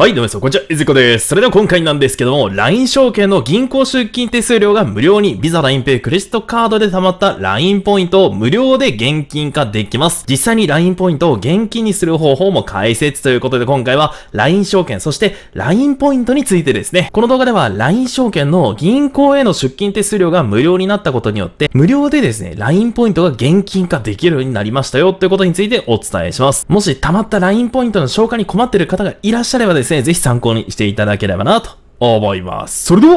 はい、どうも皆さん、こんにちは、いずこです。それでは今回なんですけども、LINE 証券の銀行出金手数料が無料に、Visa LINEPay クレジットカードで貯まった LINE ポイントを無料で現金化できます。実際に LINE ポイントを現金にする方法も解説ということで、今回は LINE 証券、そして LINE ポイントについてですね。この動画では LINE 証券の銀行への出金手数料が無料になったことによって、無料でですね、LINE ポイントが現金化できるようになりましたよということについてお伝えします。もし溜まった LINE ポイントの消化に困っている方がいらっしゃればですね、ですね、ぜひ参考にしていただければなと思います。それでは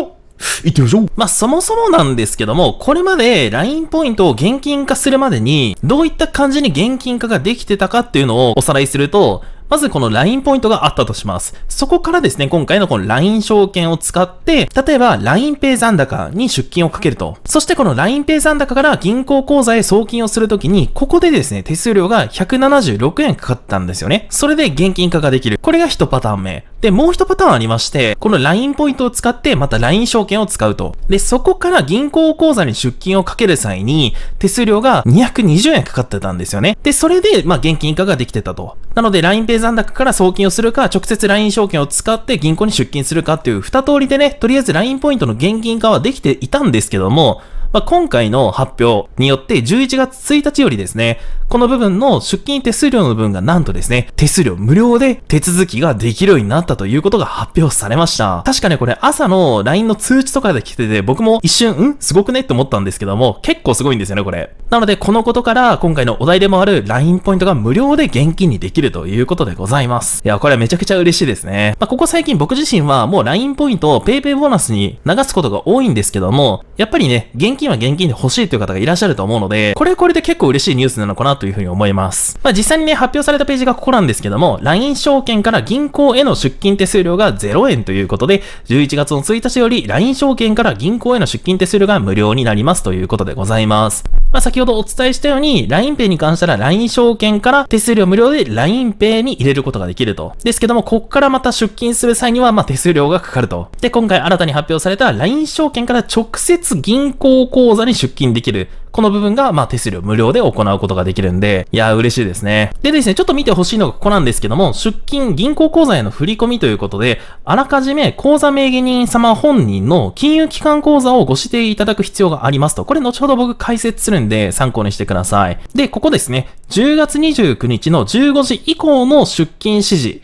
行ってみましょう。まあ、そもそもなんですけども、これまで LINE ポイントを現金化するまでに、どういった感じに現金化ができてたかっていうのをおさらいすると、まずこの LINE ポイントがあったとします。そこからですね、今回のこの LINE 証券を使って、例えば l i n e イ残高に出金をかけると。そしてこの l i n e イ残高から銀行口座へ送金をするときに、ここでですね、手数料が176円かかったんですよね。それで現金化ができる。これが一パターン目。で、もう一パターンありまして、この LINE ポイントを使ってまた LINE 証券を使うと。で、そこから銀行口座に出金をかける際に、手数料が220円かかってたんですよね。で、それで、まあ、現金化ができてたと。なので l i n e 定残高から送金をするか、直接 LINE 証券を使って銀行に出金するかっていう二通りでね、とりあえず LINE ポイントの現金化はできていたんですけども、まあ、今回の発表によって11月1日よりですね、この部分の出金手数料の分がなんとですね、手数料無料で手続きができるようになったということが発表されました。確かね、これ朝の LINE の通知とかで来てて、僕も一瞬、んすごくねって思ったんですけども、結構すごいんですよね、これ。なので、このことから、今回のお題でもある LINE ポイントが無料で現金にできるということでございます。いや、これはめちゃくちゃ嬉しいですね。まあ、ここ最近僕自身はもう LINE ポイントを PayPay ボーナスに流すことが多いんですけども、やっぱりね、現金金は現金で欲しいという方がいらっしゃると思うので、これこれで結構嬉しいニュースなのかなというふうに思います。まあ、実際にね、発表されたページがここなんですけども、LINE 証券から銀行への出金手数料が0円ということで、11月の1日より LINE 証券から銀行への出金手数料が無料になりますということでございます。まあ、先ほどお伝えしたように、LINEPay に関しては LINE 証券から手数料無料で LINEPay に入れることができると。ですけども、こっからまた出金する際には、ま手数料がかかると。で、今回新たに発表された LINE 証券から直接銀行口座に出金できる。この部分が、まあ、手数料無料で行うことができるんで、いや、嬉しいですね。でですね、ちょっと見てほしいのがここなんですけども、出金銀行口座への振り込みということで、あらかじめ口座名義人様本人の金融機関口座をご指定いただく必要がありますと、これ後ほど僕解説するんで参考にしてください。で、ここですね、10月29日の15時以降の出金指示、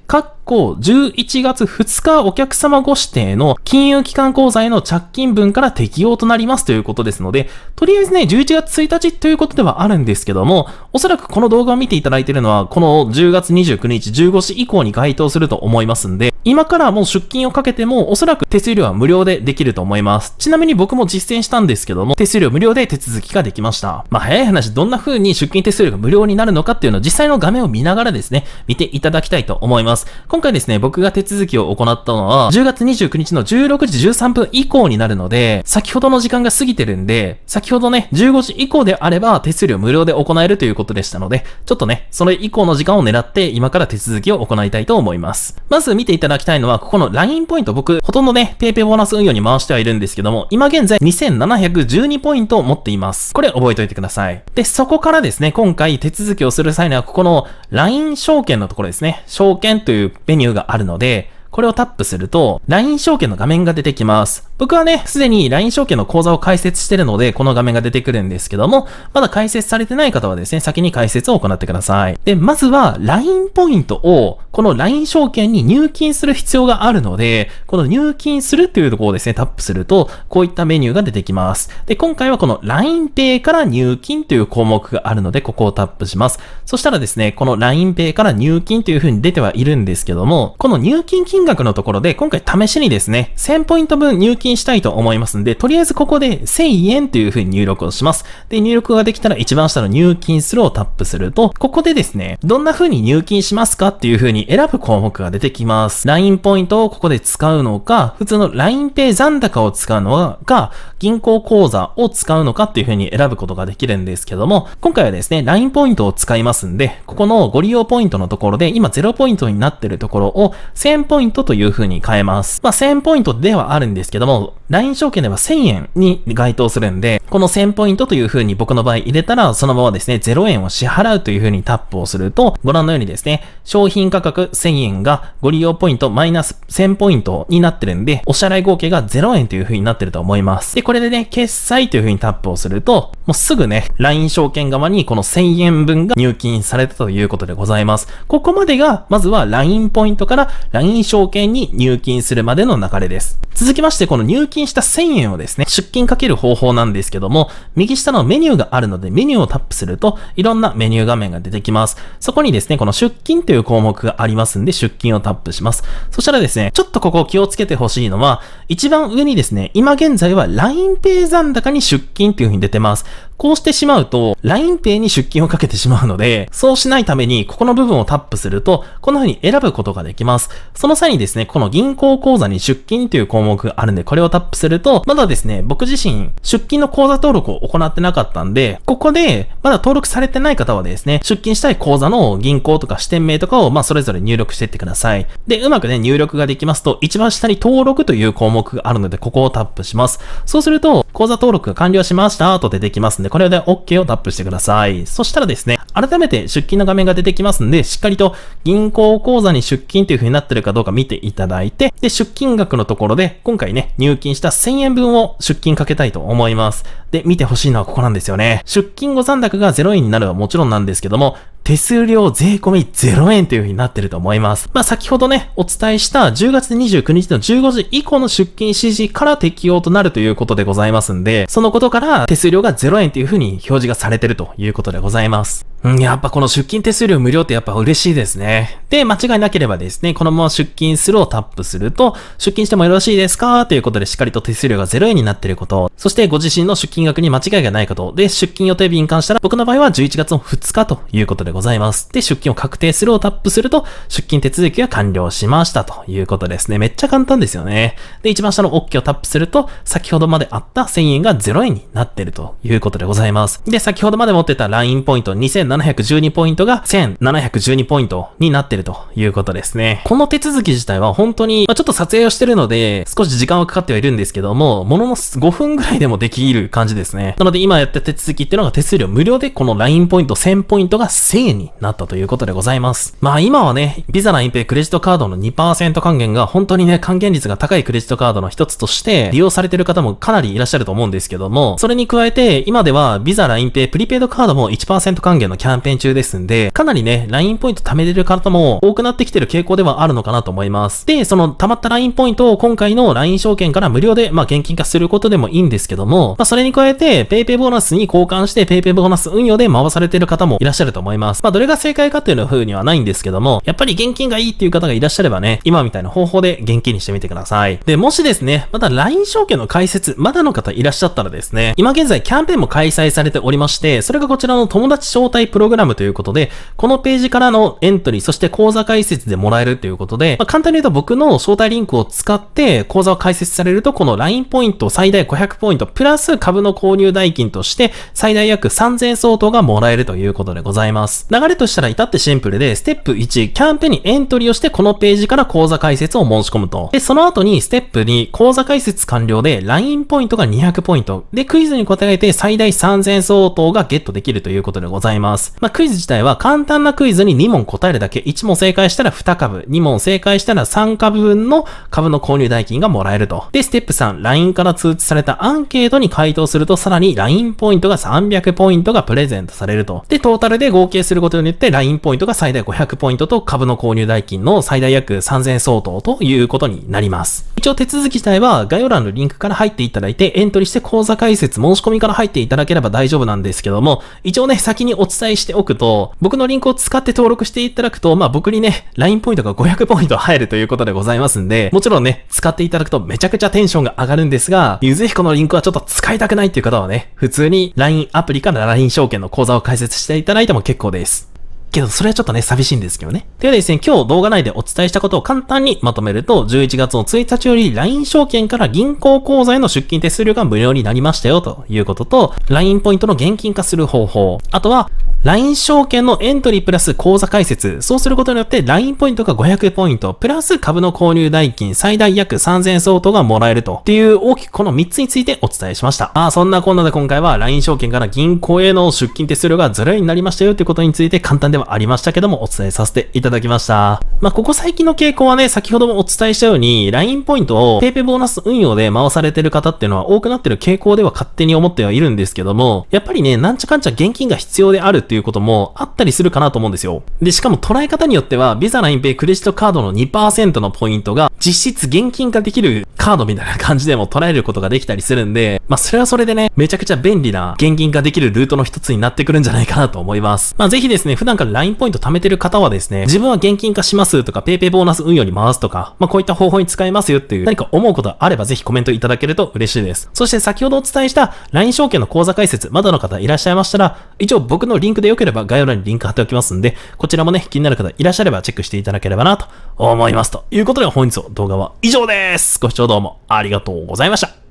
降11月2日お客様ご指定の金融機関口座への着金分から適用となりますということですので、とりあえずね、11月1日ということではあるんですけども、おそらくこの動画を見ていただいているのは、この10月29日15時以降に該当すると思いますんで、今からもう出勤をかけても、おそらく手数料は無料でできると思います。ちなみに僕も実践したんですけども、手数料無料で手続きができました。まあ、早い話、どんな風に出勤手数料が無料になるのかっていうのを実際の画面を見ながらですね、見ていただきたいと思います。今今回ですね、僕が手続きを行ったのは、10月29日の16時13分以降になるので、先ほどの時間が過ぎてるんで、先ほどね、15時以降であれば、手数料無料で行えるということでしたので、ちょっとね、それ以降の時間を狙って、今から手続きを行いたいと思います。まず見ていただきたいのは、ここの LINE ポイント、僕、ほとんどね、PayPay ボーナス運用に回してはいるんですけども、今現在2712ポイントを持っています。これ覚えておいてください。で、そこからですね、今回手続きをする際には、ここの LINE 証券のところですね、証券というメニューがあるので、これをタップすると、LINE 証券の画面が出てきます。僕はね、すでに LINE 証券の講座を開設してるので、この画面が出てくるんですけども、まだ開設されてない方はですね、先に開設を行ってください。で、まずは LINE ポイントを、この LINE 証券に入金する必要があるので、この入金するっていうところをですね、タップすると、こういったメニューが出てきます。で、今回はこの LINEPay から入金という項目があるので、ここをタップします。そしたらですね、この LINEPay から入金という風に出てはいるんですけども、この入金金額のところで、今回試しにですね、1000ポイント分入金金したいと思いますんで、とりあえずここで1000円という風に入力をします。で、入力ができたら一番下の入金するをタップすると、ここでですね、どんな風に入金しますかっていう風に選ぶ項目が出てきます。LINE ポイントをここで使うのか、普通の LINEPay 残高を使うのか、銀行口座を使うのかっていう風に選ぶことができるんですけども、今回はですね、LINE ポイントを使いますんで、ここのご利用ポイントのところで、今0ポイントになってるところを1000ポイントという風に変えます。まあ、1000ポイントではあるんですけども、LINE 証券では1000円に該当するんで、この1000ポイントという風に僕の場合入れたら、そのままですね、0円を支払うという風にタップをすると、ご覧のようにですね、商品価格1000円がご利用ポイントマイナス1000ポイントになってるんで、お支払い合計が0円という風になってると思います。で、これでね、決済という風にタップをすると、もうすぐね、LINE 証券側にこの1000円分が入金されたということでございます。ここまでが、まずは LINE ポイントから LINE 証券に入金するまでの流れです。続きまして、この入金した1000円をですね、出金かける方法なんですけども、右下のメニューがあるので、メニューをタップすると、いろんなメニュー画面が出てきます。そこにですね、この出金という項目がありますんで、出金をタップします。そしたらですね、ちょっとここ気をつけてほしいのは、一番上にですね、今現在は LINEPay 残高に出金っていう風に出てます。こうしてしまうと、LINEPay に出金をかけてしまうので、そうしないために、ここの部分をタップすると、こんな風に選ぶことができます。その際にですね、この銀行口座に出金という項目があるんで、これをタップすると、まだですね、僕自身、出金の口座登録を行ってなかったんで、ここで、まだ登録されてない方はですね、出金したい口座の銀行とか支店名とかを、まあ、それぞれ入力していってください。で、うまくね、入力ができますと、一番下に登録という項目があるので、ここをタップします。そうすると、口座登録が完了しましたと出てきますんで、これで OK をタップしてください。そしたらですね、改めて出金の画面が出てきますんで、しっかりと銀行口座に出金という風になってるかどうか見ていただいて、で、出金額のところで、今回ね、入金した1000円分を出金かけたいと思います。で、見てほしいのはここなんですよね。出金後残高が0円になるはもちろんなんですけども、手数料税込み0円という風になってると思います。まあ、先ほどね、お伝えした10月29日の15時以降の出勤指示から適用となるということでございますんで、そのことから手数料が0円という風に表示がされてるということでございます。うん、やっぱこの出勤手数料無料ってやっぱ嬉しいですね。で、間違いなければですね、このまま出勤するをタップすると、出勤してもよろしいですかということでしっかりと手数料が0円になってること、そしてご自身の出勤額に間違いがないこと、で、出勤予定日に関したら僕の場合は11月の2日ということでございます。ございます。で、出金を確定するをタップすると、出金手続きが完了しましたということですね。めっちゃ簡単ですよね。で、一番下の OK をタップすると、先ほどまであった1000円が0円になってるということでございます。で、先ほどまで持ってた LINE ポイント2712ポイントが1712ポイントになってるということですね。この手続き自体は本当に、まあ、ちょっと撮影をしてるので、少し時間はかかってはいるんですけども、ものの5分ぐらいでもできる感じですね。なので今やった手続きっていうのが手数料無料でこの LINE ポイント1000ポイントが1000 1000円になったということでございます。まあ今はね、ビザな隠蔽クレジットカードの2%還元が本当にね、還元率が高いクレジットカードの一つとして利用されてる方もかなりいらっしゃると思うんですけども、それに加えて今ではビザラインペイプリペイドカードも1%還元のキャンペーン中ですんで、かなりね、ラインポイント貯めれる方も多くなってきてる傾向ではあるのかなと思います。で、その溜まったラインポイントを今回の LINE 証券から無料で、まあ現金化することでもいいんですけども、まあそれに加えて PayPay ボーナスに交換して PayPay ボーナス運用で回されてる方もいらっしゃると思います。ます。まあ、どれが正解かという風にはないんですけども、やっぱり現金がいいっていう方がいらっしゃればね、今みたいな方法で現金にしてみてください。で、もしですね、また LINE 証券の開設、まだの方いらっしゃったらですね、今現在キャンペーンも開催されておりまして、それがこちらの友達招待プログラムということで、このページからのエントリー、そして講座開設でもらえるということで、まあ、簡単に言うと僕の招待リンクを使って講座を開設されると、この LINE ポイント最大500ポイント、プラス株の購入代金として、最大約3000相当がもらえるということでございます。。流れとしたら至ってシンプルで、ステップ1、キャンペーンにエントリーをしてこのページから講座解説を申し込むと。で、その後にステップ2、講座解説完了で、LINE ポイントが200ポイント。で、クイズに答えて最大3000相当がゲットできるということでございます。まあ、クイズ自体は簡単なクイズに2問答えるだけ、1問正解したら2株、2問正解したら3株分の株の購入代金がもらえると。で、ステップ3、LINE から通知されたアンケートに回答すると、さらに LINE ポイントが300ポイントがプレゼントされると。で、トータルで合計することによって、LINE ポイントが最大500ポイントと株の購入代金の最大約3000相当ということになります。一応手続き自体は概要欄のリンクから入っていただいて、エントリーして講座解説、申し込みから入っていただければ大丈夫なんですけども、一応ね、先にお伝えしておくと、僕のリンクを使って登録していただくと、まあ僕にね、LINE ポイントが500ポイント入るということでございますんで、もちろんね、使っていただくとめちゃくちゃテンションが上がるんですが、ずひこのリンクはちょっと使いたくないっていう方はね、普通に LINE アプリから LINE 証券の講座を開設していただいても結構です。けど、それはちょっとね、寂しいんですけどね。というわけでですね、今日動画内でお伝えしたことを簡単にまとめると、11月の1日より LINE 証券から銀行口座への出金手数料が無料になりましたよということと、LINE ポイントの現金化する方法、あとは、LINE 証券のエントリープラス口座開設。そうすることによって LINE ポイントが500ポイント、プラス株の購入代金最大約3000相当がもらえると。っていう大きくこの3つについてお伝えしました。まあそんなこんなで今回は LINE 証券から銀行への出金手数料が0円になりましたよということについて簡単でもありましたけどもお伝えさせていただきました。まあ、ここ最近の傾向はね、先ほどもお伝えしたように、LINE ポイントを PayPay ボーナス運用で回されてる方っていうのは多くなってる傾向では勝手に思ってはいるんですけども、やっぱりね、なんちゃかんちゃ現金が必要であるっていうこともあったりするかなと思うんですよ。で、しかも捉え方によっては、ビザ LINEPay クレジットカードの2%のポイントが実質現金化できるカードみたいな感じでも捉えることができたりするんで、まあ、それはそれでね、めちゃくちゃ便利な現金化できるルートの一つになってくるんじゃないかなと思います。まあ、ぜひですね、普段から LINE ポイント貯めてる方はですね、自分は現金化しますとか、PayPay ボーナス運用に回すとか、まあ、こういった方法に使えますよっていう、何か思うことあればぜひコメントいただけると嬉しいです。そして先ほどお伝えした LINE 証券の口座開設、まだの方いらっしゃいましたら、一応僕のリンクで良ければ概要欄にリンク貼っておきますんで、こちらもね、気になる方いらっしゃればチェックしていただければなと思います。ということで本日の動画は以上です。ご視聴どうもありがとうございました。